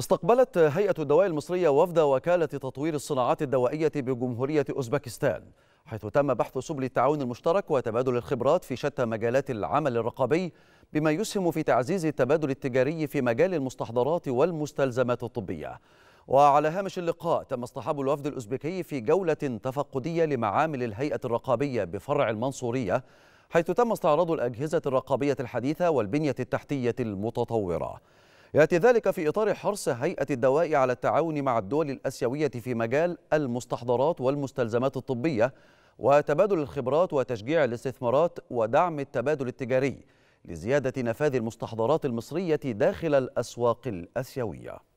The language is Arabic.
استقبلت هيئة الدواء المصرية وفد وكالة تطوير الصناعات الدوائية بجمهورية أوزبكستان حيث تم بحث سبل التعاون المشترك وتبادل الخبرات في شتى مجالات العمل الرقابي بما يسهم في تعزيز التبادل التجاري في مجال المستحضرات والمستلزمات الطبية وعلى هامش اللقاء تم اصطحاب الوفد الأوزبكي في جولة تفقدية لمعامل الهيئة الرقابية بفرع المنصورية حيث تم استعراض الأجهزة الرقابية الحديثة والبنية التحتية المتطورة يأتي ذلك في إطار حرص هيئة الدواء على التعاون مع الدول الأسيوية في مجال المستحضرات والمستلزمات الطبية وتبادل الخبرات وتشجيع الاستثمارات ودعم التبادل التجاري لزيادة نفاذ المستحضرات المصرية داخل الأسواق الأسيوية